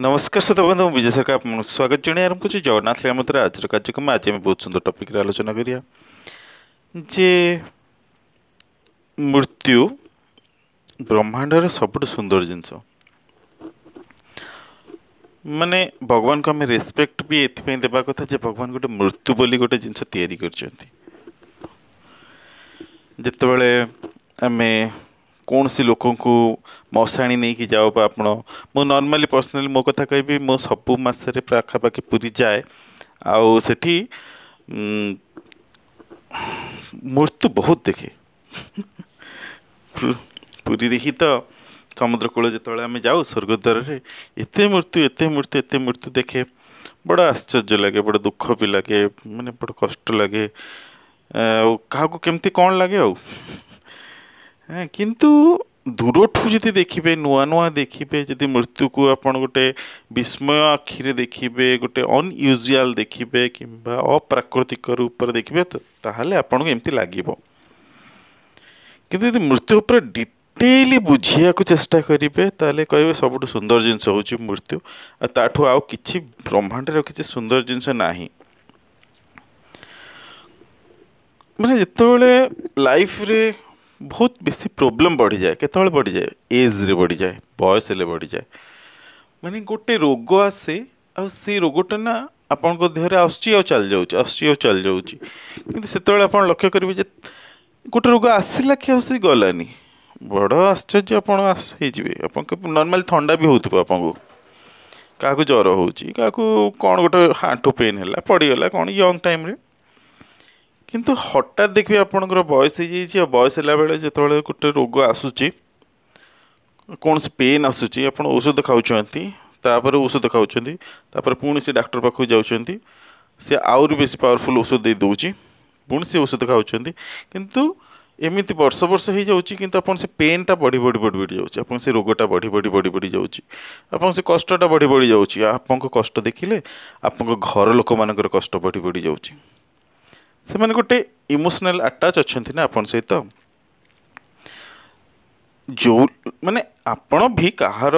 नमस्कार श्रोता बंधु विजय सरकार आपको स्वागत जनाए आरंभ कर जगन्नाथ लीलामुद्रा आज कार्यक्रम आज आम बहुत सुंदर टपिक आलोचना करिया जे मृत्यु ब्रह्मांडर सबुठ सुंदर जिनस ମାନେ भगवान को आम रेस्पेक्ट भी ଦେବା କଥା ଯେ ଭଗବାନ ଗୋଟେ ମୃତ୍ୟୁ ବୋଲି ଗୋଟେ ଜିନିଷ ତିଆରି କରିଛନ୍ତି ଯେତେବେଳେ ଆମେ कौन सी लोक मशाणी नहीं कि जाओ आप नर्माली पर्सनाली मो कथा कह मो सब मसरे पाखापाखि पूरी जाए आठ मृत्यु बहुत देखे पूरी रे तो समुद्रकूल जो आम जाऊ स्वर्गद्वार एत मृत्यु एत मृत्यु एत मृत्यु देखे बड़ा आश्चर्य लगे बड़ा दुख भी लगे मैंने बड़ा कष्ट लगे आ, कमी कौन लगे आ हाँ किंतु दूर ठू जी देखिए नुआ नुआ देखिए जी मृत्यु को आप गोटे विस्मय आखिरे देखिए गोटे अनयुजुआल देखिए कि अप्राकृतिक रूप देखिए आपन को एमती लगे कि मृत्यु पर डिटेली बुझाक चेष्टा करेंगे कह सब सुंदर जिनस मृत्यु ताठू आ ब्रह्मांड रखी सुंदर जिनस ना मैंने जो लाइफ रे বহুত বেছি প্রবলেম বঢ়ি যায় কতবালে বঢ়ি যায় এজরি বঢ়ি যায় বয়সেলে বঢ়ি যায় মানে গটে রোগ আসে আর সেই রোগটো না আপনকো দেহরে আসচি আর চল যাওচি আসচি আর চল যাওচি কিন্তু সেইতেলে আপন লক্ষ্য কৰিব যে গুটৰ রোগ আসিলে কি হ'ব সেই গলানি বড় আশ্চৰ্য আপন আসি যিবে আপনকো নরমাল ঠাণ্ডা বি হোত পাআপংকো কাক ক জৰ হোচি কাক ক কোন গটে হাত টোপেন হলা পঢ়িলা কোন ইয়ং টাইমৰে କିନ୍ତୁ ହଠାତ୍ ଦେଖିବେ ଆପଣଙ୍କର ବୟସ ହେଇଯାଇଛି ଆଉ ବୟସ ହେଲା ବେଳେ ଯେତେବେଳେ ଗୋଟେ ରୋଗ ଆସୁଛି କୌଣସି ପେନ୍ ଆସୁଛି ଆପଣ ଔଷଧ ଖାଉଛନ୍ତି ତାପରେ ଔଷଧ ଖାଉଛନ୍ତି ତାପରେ ପୁଣି ସେ ଡାକ୍ତର ପାଖକୁ ଯାଉଛନ୍ତି ସେ ଆହୁରି ବେଶୀ ପାୱାରଫୁଲ୍ ଔଷଧ ଦେଇ ଦେଉଛି ପୁଣି ସେ ଔଷଧ ଖାଉଛନ୍ତି କିନ୍ତୁ ଏମିତି ବର୍ଷ ବର୍ଷ ହେଇଯାଉଛି କିନ୍ତୁ ଆପଣ ସେ ପେନ୍ଟା ବଢ଼ି ବଢ଼ି ବଢ଼ି ବଢ଼ି ଯାଉଛି ଆପଣ ସେ ରୋଗଟା ବଢ଼ି ବଢ଼ି ବଢ଼ି ବଢ଼ି ଯାଉଛି ଆପଣ ସେ କଷ୍ଟଟା ବଢ଼ି ବଢ଼ି ଯାଉଛି ଆପଣଙ୍କ କଷ୍ଟ ଦେଖିଲେ ଆପଣଙ୍କ ଘର ଲୋକମାନଙ୍କର କଷ୍ଟ ବଢ଼ି ବଢ଼ି ଯାଉଛି ସେମାନେ ଗୋଟେ ଇମୋସନାଲ୍ ଆଟାଚ୍ ଅଛନ୍ତି ନା ଆପଣ ସହିତ ଯେଉଁ ମାନେ ଆପଣ ବି କାହାର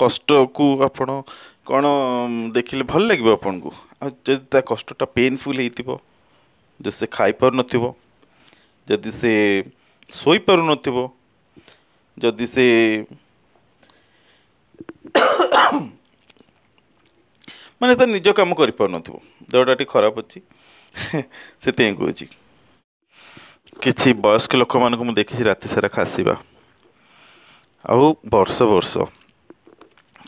କଷ୍ଟକୁ ଆପଣ କ'ଣ ଦେଖିଲେ ଭଲ ଲାଗିବ ଆପଣଙ୍କୁ ଆଉ ଯଦି ତା କଷ୍ଟଟା ପେନ୍ଫୁଲ୍ ହେଇଥିବ ଯଦି ସେ ଖାଇପାରୁନଥିବ ଯଦି ସେ ଶୋଇପାରୁନଥିବ ଯଦି ସେ ମାନେ ତା ନିଜ କାମ କରିପାରୁନଥିବ ଦେହଟା ଟିକେ ଖରାପ ଅଛି ସେଥିପାଇଁ କହୁଛି କିଛି ବୟସ୍କ ଲୋକମାନଙ୍କୁ ମୁଁ ଦେଖିଛି ରାତି ସାରା ଖାସିବା ଆଉ ବର୍ଷ ବର୍ଷ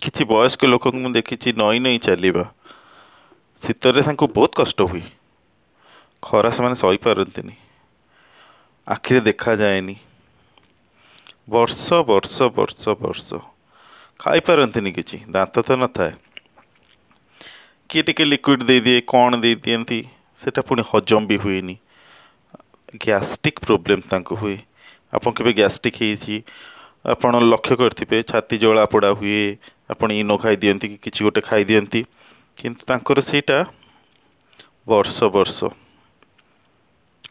କିଛି ବୟସ୍କ ଲୋକଙ୍କୁ ମୁଁ ଦେଖିଛି ନଈ ନଈ ଚାଲିବା ଶୀତରେ ତାଙ୍କୁ ବହୁତ କଷ୍ଟ ହୁଏ ଖରା ସେମାନେ ସହିପାରନ୍ତିନି ଆଖିରେ ଦେଖାଯାଏନି ବର୍ଷ ବର୍ଷ ବର୍ଷ ବର୍ଷ ଖାଇପାରନ୍ତିନି କିଛି ଦାନ୍ତ ତ ନଥାଏ କିଏ ଟିକେ ଲିକ୍ୱିଡ଼ ଦେଇଦିଏ କ'ଣ ଦେଇଦିଅନ୍ତି ସେଇଟା ପୁଣି ହଜମ ବି ହୁଏନି ଗ୍ୟାଷ୍ଟ୍ରିକ୍ ପ୍ରୋବ୍ଲେମ୍ ତାଙ୍କୁ ହୁଏ ଆପଣ କେବେ ଗ୍ୟାଷ୍ଟ୍ରିକ୍ ହେଇଛି ଆପଣ ଲକ୍ଷ୍ୟ କରିଥିବେ ଛାତି ଜଳା ପୋଡ଼ା ହୁଏ ଆପଣ ଇନୋ ଖାଇଦିଅନ୍ତି କି କିଛି ଗୋଟେ ଖାଇଦିଅନ୍ତି କିନ୍ତୁ ତାଙ୍କର ସେଇଟା ବର୍ଷ ବର୍ଷ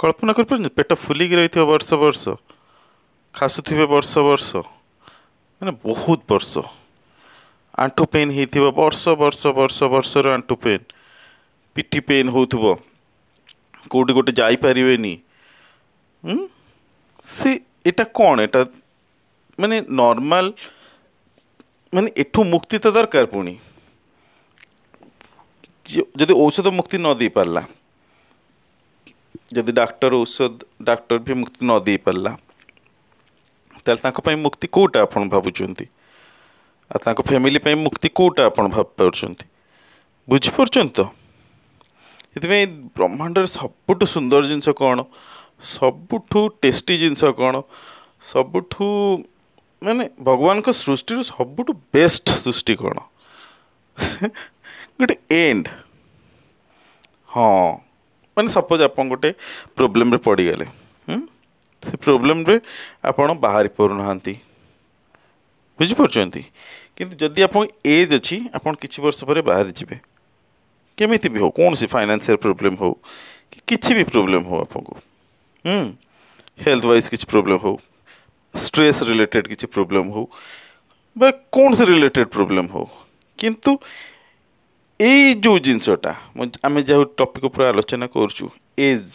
କଳ୍ପନା କରିପାରନ୍ତି ପେଟ ଫୁଲିକି ରହିଥିବ ବର୍ଷ ବର୍ଷ ଖାସୁଥିବେ ବର୍ଷ ବର୍ଷ ମାନେ ବହୁତ ବର୍ଷ ଆଣ୍ଠୁ ପେନ୍ ହେଇଥିବ ବର୍ଷ ବର୍ଷ ବର୍ଷ ବର୍ଷର ଆଣ୍ଠୁ ପେନ୍ ପିଠି ପେନ୍ ହେଉଥିବ କେଉଁଠି ଗୋଟେ ଯାଇପାରିବେନି ସେ ଏଇଟା କ'ଣ ଏଇଟା ମାନେ ନର୍ମାଲ ମାନେ ଏଠୁ ମୁକ୍ତି ତ ଦରକାର ପୁଣି ଯଦି ଔଷଧ ମୁକ୍ତି ନ ଦେଇପାରିଲା ଯଦି ଡାକ୍ତର ଔଷଧ ଡାକ୍ତର ବି ମୁକ୍ତି ନ ଦେଇପାରିଲା ତାହେଲେ ତାଙ୍କ ପାଇଁ ମୁକ୍ତି କେଉଁଟା ଆପଣ ଭାବୁଛନ୍ତି ଆଉ ତାଙ୍କ ଫ୍ୟାମିଲି ପାଇଁ ମୁକ୍ତି କେଉଁଟା ଆପଣ ଭାବିପାରୁଛନ୍ତି ବୁଝିପାରୁଛନ୍ତି ତ ସେଥିପାଇଁ ବ୍ରହ୍ମାଣ୍ଡରେ ସବୁଠୁ ସୁନ୍ଦର ଜିନିଷ କ'ଣ ସବୁଠୁ ଟେଷ୍ଟି ଜିନିଷ କ'ଣ ସବୁଠୁ ମାନେ ଭଗବାନଙ୍କ ସୃଷ୍ଟିରୁ ସବୁଠୁ ବେଷ୍ଟ ସୃଷ୍ଟି କ'ଣ ଗୋଟେ ଏଣ୍ଡ ହଁ ମାନେ ସପୋଜ୍ ଆପଣ ଗୋଟେ ପ୍ରୋବ୍ଲେମ୍ରେ ପଡ଼ିଗଲେ ସେ ପ୍ରୋବ୍ଲେମ୍ରେ ଆପଣ ବାହାରି ପାରୁନାହାନ୍ତି ବୁଝିପାରୁଛନ୍ତି କିନ୍ତୁ ଯଦି ଆପଣ ଏଜ୍ ଅଛି ଆପଣ କିଛି ବର୍ଷ ପରେ ବାହାରିଯିବେ କେମିତି ବି ହେଉ କୌଣସି ଫାଇନାନ୍ସିଆଲ୍ ପ୍ରୋବ୍ଲେମ୍ ହେଉ କି କିଛି ବି ପ୍ରୋବ୍ଲେମ୍ ହେଉ ଆପଣଙ୍କୁ ହେଲ୍ଥ ୱାଇଜ୍ କିଛି ପ୍ରୋବ୍ଲେମ୍ ହେଉ ଷ୍ଟ୍ରେସ୍ ରିଲେଟେଡ଼୍ କିଛି ପ୍ରୋବ୍ଲେମ୍ ହେଉ ବା କୌଣସି ରିଲେଟେଡ଼୍ ପ୍ରୋବ୍ଲେମ୍ ହେଉ କିନ୍ତୁ ଏଇ ଯେଉଁ ଜିନିଷଟା ଆମେ ଯେଉଁ ଟପିକ୍ ଉପରେ ଆଲୋଚନା କରୁଛୁ ଏଜ୍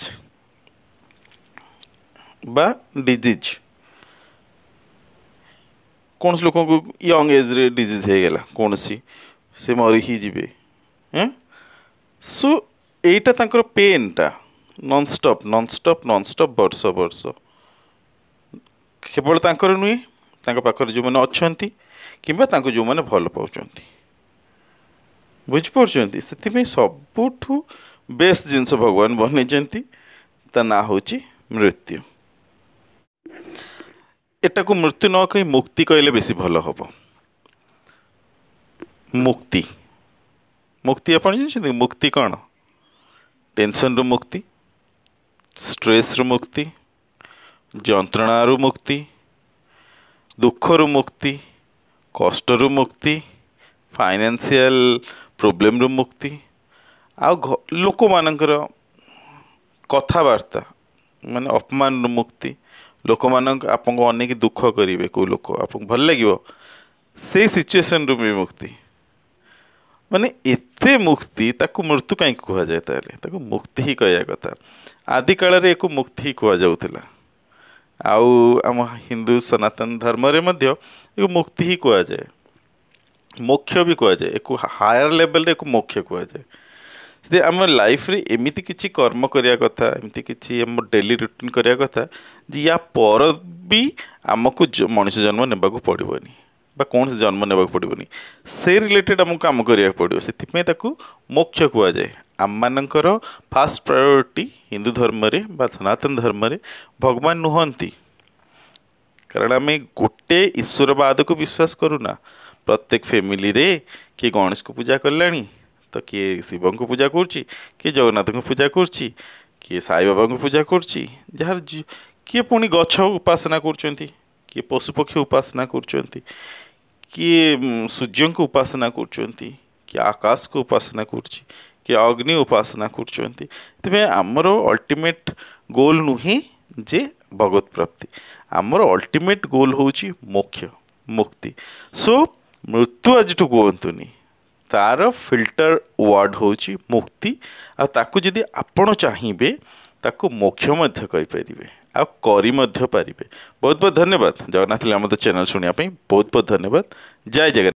ବା ଡିଜିଜ୍ କୌଣସି ଲୋକଙ୍କୁ ୟଙ୍ଗ ଏଜ୍ରେ ଡିଜିଜ୍ ହୋଇଗଲା କୌଣସି ସେ ମରି ହିଁ ଯିବେ ଏଁ ସୋ ଏଇଟା ତାଙ୍କର ପେନ୍ଟା ନନ୍ଷ୍ଟପ୍ ନନ୍ଷ୍ଟପ୍ ନନ୍ଷ୍ଟପ୍ ବର୍ଷ ବର୍ଷ କେବଳ ତାଙ୍କର ନୁହେଁ ତାଙ୍କ ପାଖରେ ଯେଉଁମାନେ ଅଛନ୍ତି କିମ୍ବା ତାଙ୍କୁ ଯେଉଁମାନେ ଭଲ ପାଉଛନ୍ତି ବୁଝିପାରୁଛନ୍ତି ସେଥିପାଇଁ ସବୁଠୁ ବେଷ୍ଟ ଜିନିଷ ଭଗବାନ ବନେଇଛନ୍ତି ତା ନାଁ ହେଉଛି ମୃତ୍ୟୁ ଏଟାକୁ ମୃତ୍ୟୁ ନ କହି ମୁକ୍ତି କହିଲେ ବେଶୀ ଭଲ ହେବ ମୁକ୍ତି ମୁକ୍ତି ଆପଣ ଜାଣିଛନ୍ତି ମୁକ୍ତି କ'ଣ ଟେନସନ୍ରୁ ମୁକ୍ତି ଷ୍ଟ୍ରେସ୍ରୁ ମୁକ୍ତି ଯନ୍ତ୍ରଣାରୁ ମୁକ୍ତି ଦୁଃଖରୁ ମୁକ୍ତି କଷ୍ଟରୁ ମୁକ୍ତି ଫାଇନାନ୍ସିଆଲ ପ୍ରୋବ୍ଲେମରୁ ମୁକ୍ତି ଆଉ ଲୋକମାନଙ୍କର କଥାବାର୍ତ୍ତା ମାନେ ଅପମାନରୁ ମୁକ୍ତି ଲୋକମାନଙ୍କ ଆପଣଙ୍କୁ ଅନେକ ଦୁଃଖ କରିବେ କେଉଁ ଲୋକ ଆପଣଙ୍କୁ ଭଲ ଲାଗିବ ସେଇ ସିଚୁଏସନ୍ରୁ ବି ମୁକ୍ତି ମାନେ ଏତେ ମୁକ୍ତି ତାକୁ ମୃତ୍ୟୁ କାହିଁକି କୁହାଯାଏ ତାହେଲେ ତାକୁ ମୁକ୍ତି ହିଁ କହିବା କଥା ଆଦିକାଳରେ ୟାକୁ ମୁକ୍ତି ହିଁ କୁହାଯାଉଥିଲା ଆଉ ଆମ ହିନ୍ଦୁ ସନାତନ ଧର୍ମରେ ମଧ୍ୟ ୟାକୁ ମୁକ୍ତି ହିଁ କୁହାଯାଏ ମୋକ୍ଷ ବି କୁହାଯାଏ ଏକୁ ହାୟର ଲେଭେଲରେ ୟାକୁ ମୋକ୍ଷ କୁହାଯାଏ ସେଥିପାଇଁ ଆମ ଲାଇଫ୍ରେ ଏମିତି କିଛି କର୍ମ କରିବା କଥା ଏମିତି କିଛି ଆମ ଡେଲି ରୁଟିନ୍ କରିବା କଥା ଯେ ୟା ପର ବି ଆମକୁ ମଣିଷ ଜନ୍ମ ନେବାକୁ ପଡ଼ିବନି कौन से जन्म ने पड़ोनि से रिलेटेड आमको कम करने पड़ो से मोक्ष कहुए आम मान फास्ट प्रायोरीटी हिंदू धर्म सनातन धर्म भगवान नुहति कारण आम गोटे ईश्वरवाद को विश्वास करूना प्रत्येक फैमिली रे किए गणेश को पूजा कला तो किए शिव को पूजा करे जगन्नाथ को पूजा करे साई बाबा को पूजा करे पुणी गच करे पशुपक्षी उपासना करुंट किए सूर्य को उपासना कर आकाश को उपासना कर अग्नि उपासना करमर अल्टीमेट गोल नुहे जे भगवत प्राप्ति आमर अल्टीमेट गोल हूँ मोक्ष मुक्ति सो मृत्यु आज कहतुनि तार फिल्टर वार्ड हूँ मुक्ति आदि आपण चाहिए ताको मोक्ष कहींपरिवे ଆଉ କରି ମଧ୍ୟ ପାରିବେ ବହୁତ ବହୁତ ଧନ୍ୟବାଦ ଜଗନ୍ନାଥ ଲିଳାମୃତ ଚ୍ୟାନେଲ୍ ଶୁଣିବା ପାଇଁ ବହୁତ ବହୁତ ଧନ୍ୟବାଦ ଜୟ ଜଗନ୍ନାଥ